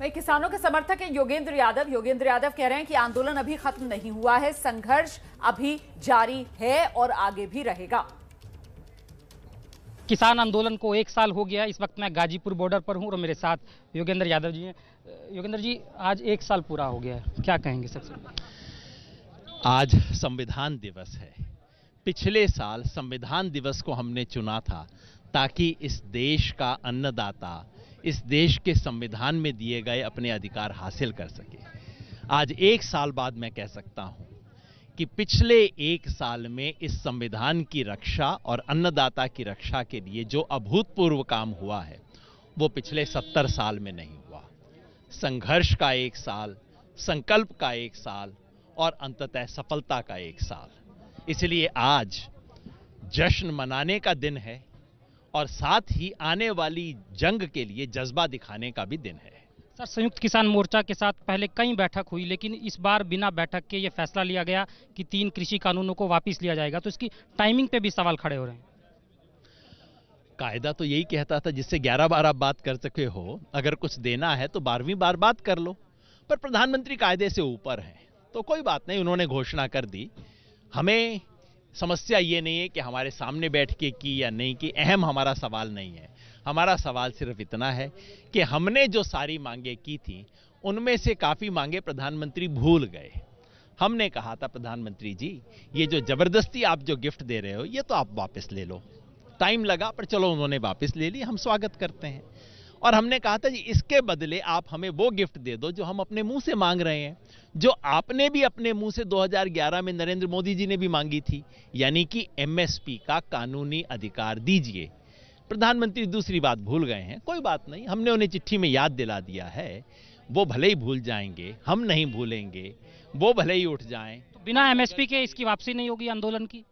वही किसानों के समर्थक हैं योगेंद्र यादव योगेंद्र यादव कह रहे हैं कि आंदोलन अभी खत्म नहीं हुआ है संघर्ष अभी जारी है और आगे भी रहेगा किसान आंदोलन को एक साल हो गया इस वक्त मैं गाजीपुर बॉर्डर पर हूं और मेरे साथ योगेंद्र यादव जी हैं योगेंद्र जी आज एक साल पूरा हो गया है क्या कहेंगे सबसे आज संविधान दिवस है पिछले साल संविधान दिवस को हमने चुना था ताकि इस देश का अन्नदाता इस देश के संविधान में दिए गए अपने अधिकार हासिल कर सके आज एक साल बाद मैं कह सकता हूं कि पिछले एक साल में इस संविधान की रक्षा और अन्नदाता की रक्षा के लिए जो अभूतपूर्व काम हुआ है वो पिछले सत्तर साल में नहीं हुआ संघर्ष का एक साल संकल्प का एक साल और अंततः सफलता का एक साल इसलिए आज जश्न मनाने का दिन है और साथ ही आने वाली जंग के लिए जज्बा दिखाने का भी दिन है सर संयुक्त किसान मोर्चा के साथ पहले कई बैठक हुई लेकिन इस बार बिना बैठक के ये फैसला लिया गया कि तीन कृषि कानूनों को वापस लिया जाएगा तो इसकी टाइमिंग पे भी सवाल खड़े हो रहे हैं कायदा तो यही कहता था जिससे ग्यारह बार आप बात कर सके हो अगर कुछ देना है तो बारहवीं बार बात कर लो पर प्रधानमंत्री कायदे से ऊपर हैं तो कोई बात नहीं उन्होंने घोषणा कर दी हमें समस्या ये नहीं है कि हमारे सामने बैठ के की या नहीं की अहम हमारा सवाल नहीं है हमारा सवाल सिर्फ इतना है कि हमने जो सारी मांगे की थी उनमें से काफ़ी मांगे प्रधानमंत्री भूल गए हमने कहा था प्रधानमंत्री जी ये जो ज़बरदस्ती आप जो गिफ्ट दे रहे हो ये तो आप वापस ले लो टाइम लगा पर चलो उन्होंने वापस ले ली हम स्वागत करते हैं और हमने कहा था जी इसके बदले आप हमें वो गिफ्ट दे दो जो हम अपने मुंह से मांग रहे हैं जो आपने भी अपने मुंह से 2011 में नरेंद्र मोदी जी ने भी मांगी थी यानी कि एमएसपी का कानूनी अधिकार दीजिए प्रधानमंत्री दूसरी बात भूल गए हैं कोई बात नहीं हमने उन्हें चिट्ठी में याद दिला दिया है वो भले ही भूल जाएंगे हम नहीं भूलेंगे वो भले ही उठ जाएं तो बिना एमएसपी के इसकी वापसी नहीं होगी आंदोलन की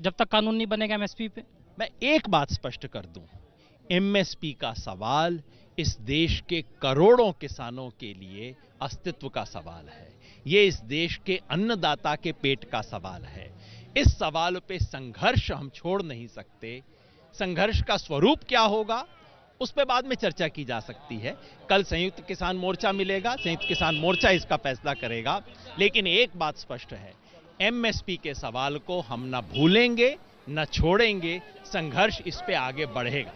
जब तक कानून नहीं बनेगा एमएसपी पे मैं एक बात स्पष्ट कर दूं एमएसपी का सवाल इस देश के करोड़ों किसानों के लिए अस्तित्व का सवाल है ये इस देश के अन्नदाता के पेट का सवाल है इस सवाल पे संघर्ष हम छोड़ नहीं सकते संघर्ष का स्वरूप क्या होगा उस पर बाद में चर्चा की जा सकती है कल संयुक्त किसान मोर्चा मिलेगा संयुक्त किसान मोर्चा इसका फैसला करेगा लेकिन एक बात स्पष्ट है एमएसपी के सवाल को हम ना भूलेंगे न छोड़ेंगे संघर्ष इस पे आगे बढ़ेगा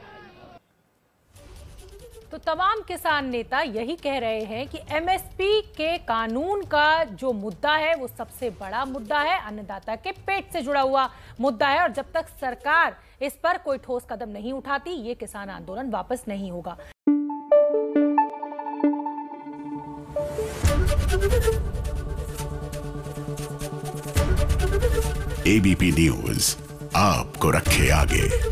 तो तमाम किसान नेता यही कह रहे हैं कि एमएसपी के कानून का जो मुद्दा है वो सबसे बड़ा मुद्दा है अन्नदाता के पेट से जुड़ा हुआ मुद्दा है और जब तक सरकार इस पर कोई ठोस कदम नहीं उठाती ये किसान आंदोलन वापस नहीं होगा एबीपी न्यूज आपको रखे आगे